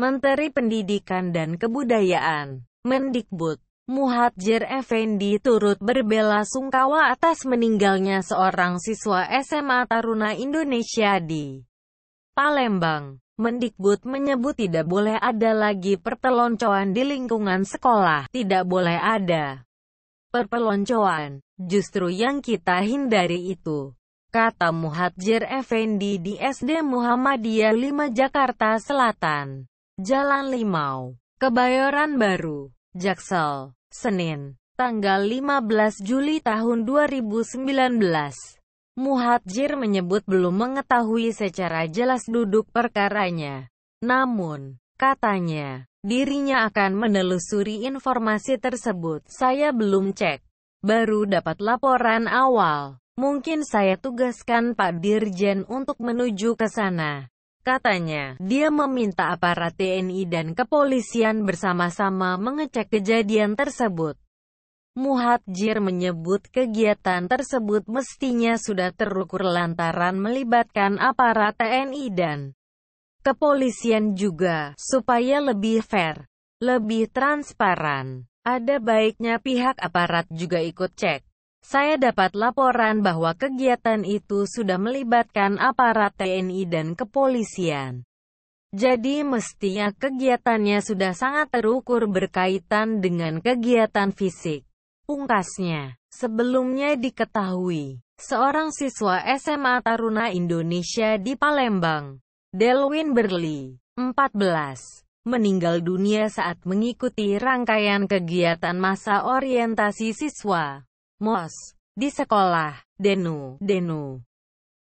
Menteri Pendidikan dan Kebudayaan, Mendikbud, Muhadjir Effendi turut berbela sungkawa atas meninggalnya seorang siswa SMA Taruna Indonesia di Palembang. Mendikbud menyebut tidak boleh ada lagi perpeloncoan di lingkungan sekolah, tidak boleh ada perpeloncoan, justru yang kita hindari itu. Kata Muhadjir Effendi di SD Muhammadiyah 5 Jakarta Selatan. Jalan Limau, Kebayoran Baru, Jaksel, Senin, tanggal 15 Juli tahun 2019. Muhadjir menyebut belum mengetahui secara jelas duduk perkaranya. Namun, katanya, dirinya akan menelusuri informasi tersebut. Saya belum cek, baru dapat laporan awal. Mungkin saya tugaskan Pak Dirjen untuk menuju ke sana. Katanya, dia meminta aparat TNI dan kepolisian bersama-sama mengecek kejadian tersebut. Muhadjir menyebut kegiatan tersebut mestinya sudah terukur lantaran melibatkan aparat TNI dan kepolisian juga, supaya lebih fair, lebih transparan. Ada baiknya pihak aparat juga ikut cek. Saya dapat laporan bahwa kegiatan itu sudah melibatkan aparat TNI dan kepolisian. Jadi mestinya kegiatannya sudah sangat terukur berkaitan dengan kegiatan fisik. Pungkasnya, sebelumnya diketahui, seorang siswa SMA Taruna Indonesia di Palembang, Delwin Berli, 14, meninggal dunia saat mengikuti rangkaian kegiatan masa orientasi siswa. Mos. Di sekolah. Denu. Denu.